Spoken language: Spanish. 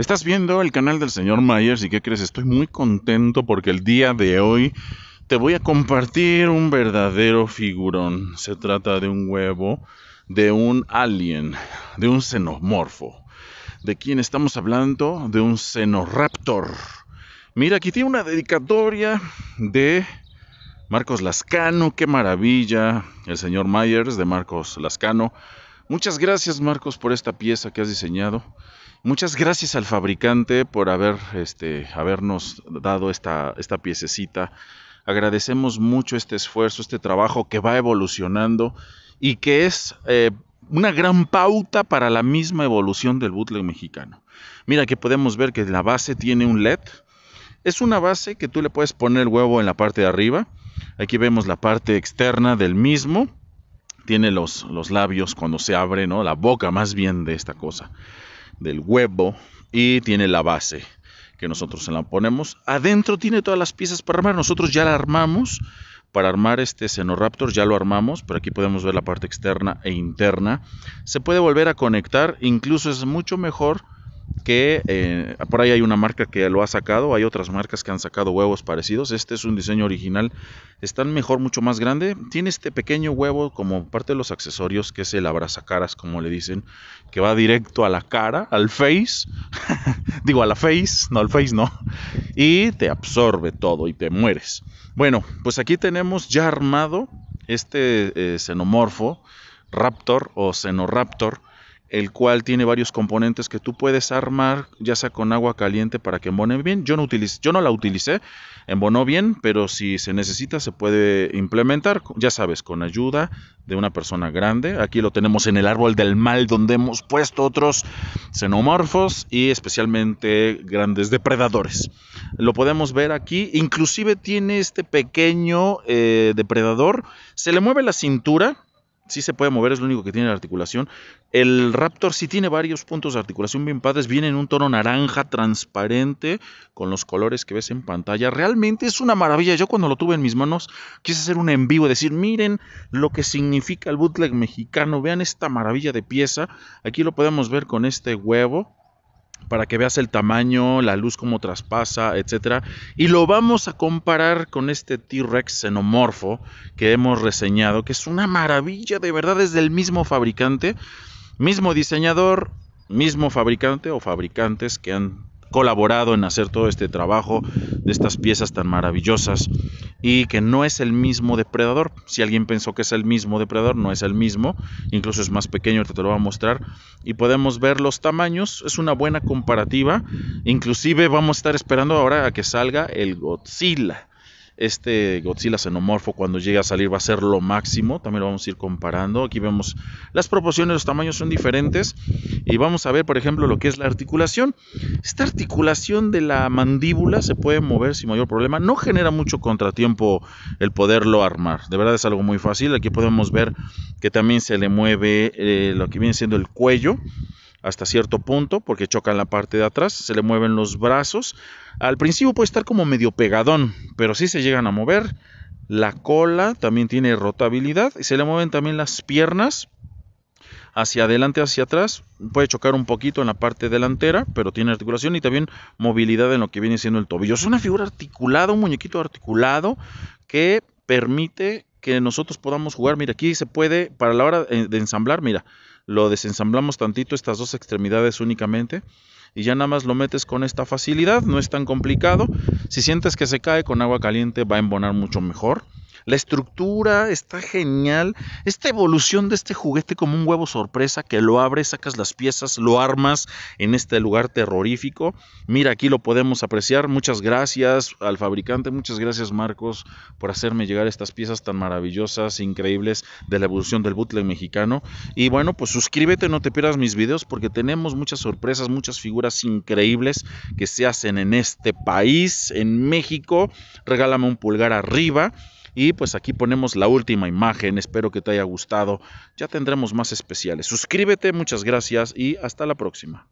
Estás viendo el canal del señor Myers y ¿qué crees? Estoy muy contento porque el día de hoy te voy a compartir un verdadero figurón. Se trata de un huevo, de un alien, de un xenomorfo. ¿De quién estamos hablando? De un xenoraptor. Mira, aquí tiene una dedicatoria de Marcos Lascano. ¡Qué maravilla! El señor Myers de Marcos Lascano. Muchas gracias Marcos por esta pieza que has diseñado. Muchas gracias al fabricante por haber, este, habernos dado esta, esta piececita. Agradecemos mucho este esfuerzo, este trabajo que va evolucionando y que es eh, una gran pauta para la misma evolución del bootleg mexicano. Mira que podemos ver que la base tiene un LED. Es una base que tú le puedes poner huevo en la parte de arriba. Aquí vemos la parte externa del mismo tiene los, los labios cuando se abre, ¿no? La boca más bien de esta cosa, del huevo, y tiene la base que nosotros se la ponemos. Adentro tiene todas las piezas para armar, nosotros ya la armamos, para armar este Xenoraptor ya lo armamos, pero aquí podemos ver la parte externa e interna. Se puede volver a conectar, incluso es mucho mejor que eh, por ahí hay una marca que lo ha sacado, hay otras marcas que han sacado huevos parecidos, este es un diseño original, Están mejor, mucho más grande, tiene este pequeño huevo como parte de los accesorios que es el abrazacaras, como le dicen, que va directo a la cara, al face, digo a la face, no al face no, y te absorbe todo y te mueres. Bueno, pues aquí tenemos ya armado este eh, xenomorfo, raptor o xenoraptor, el cual tiene varios componentes que tú puedes armar, ya sea con agua caliente para que embone bien. Yo no, yo no la utilicé, embonó bien, pero si se necesita se puede implementar, ya sabes, con ayuda de una persona grande. Aquí lo tenemos en el árbol del mal donde hemos puesto otros xenomorfos y especialmente grandes depredadores. Lo podemos ver aquí, inclusive tiene este pequeño eh, depredador, se le mueve la cintura, sí se puede mover, es lo único que tiene la articulación. El Raptor sí tiene varios puntos de articulación bien padres, viene en un tono naranja transparente con los colores que ves en pantalla. Realmente es una maravilla. Yo cuando lo tuve en mis manos quise hacer un en vivo, decir, miren lo que significa el bootleg mexicano, vean esta maravilla de pieza. Aquí lo podemos ver con este huevo para que veas el tamaño, la luz cómo traspasa, etc. Y lo vamos a comparar con este T-Rex xenomorfo que hemos reseñado, que es una maravilla, de verdad, es del mismo fabricante, mismo diseñador, mismo fabricante o fabricantes que han colaborado en hacer todo este trabajo de estas piezas tan maravillosas y que no es el mismo depredador. Si alguien pensó que es el mismo depredador, no es el mismo, incluso es más pequeño, te lo voy a mostrar y podemos ver los tamaños, es una buena comparativa. Inclusive vamos a estar esperando ahora a que salga el Godzilla este Godzilla xenomorfo cuando llegue a salir va a ser lo máximo. También lo vamos a ir comparando. Aquí vemos las proporciones, los tamaños son diferentes. Y vamos a ver, por ejemplo, lo que es la articulación. Esta articulación de la mandíbula se puede mover sin mayor problema. No genera mucho contratiempo el poderlo armar. De verdad es algo muy fácil. Aquí podemos ver que también se le mueve eh, lo que viene siendo el cuello hasta cierto punto, porque choca en la parte de atrás, se le mueven los brazos. Al principio puede estar como medio pegadón, pero sí se llegan a mover. La cola también tiene rotabilidad y se le mueven también las piernas hacia adelante, hacia atrás. Puede chocar un poquito en la parte delantera, pero tiene articulación y también movilidad en lo que viene siendo el tobillo. Es una figura articulada, un muñequito articulado que permite que nosotros podamos jugar. Mira, aquí se puede, para la hora eh, de ensamblar, mira, lo desensamblamos tantito estas dos extremidades únicamente y ya nada más lo metes con esta facilidad, no es tan complicado. Si sientes que se cae con agua caliente va a embonar mucho mejor. La estructura está genial. Esta evolución de este juguete como un huevo sorpresa que lo abres, sacas las piezas, lo armas en este lugar terrorífico. Mira, aquí lo podemos apreciar. Muchas gracias al fabricante, muchas gracias Marcos por hacerme llegar estas piezas tan maravillosas, increíbles de la evolución del bootleg mexicano. Y bueno, pues suscríbete, no te pierdas mis videos porque tenemos muchas sorpresas, muchas figuras increíbles que se hacen en este país, en México. Regálame un pulgar arriba. Y pues aquí ponemos la última imagen, espero que te haya gustado, ya tendremos más especiales. Suscríbete, muchas gracias y hasta la próxima.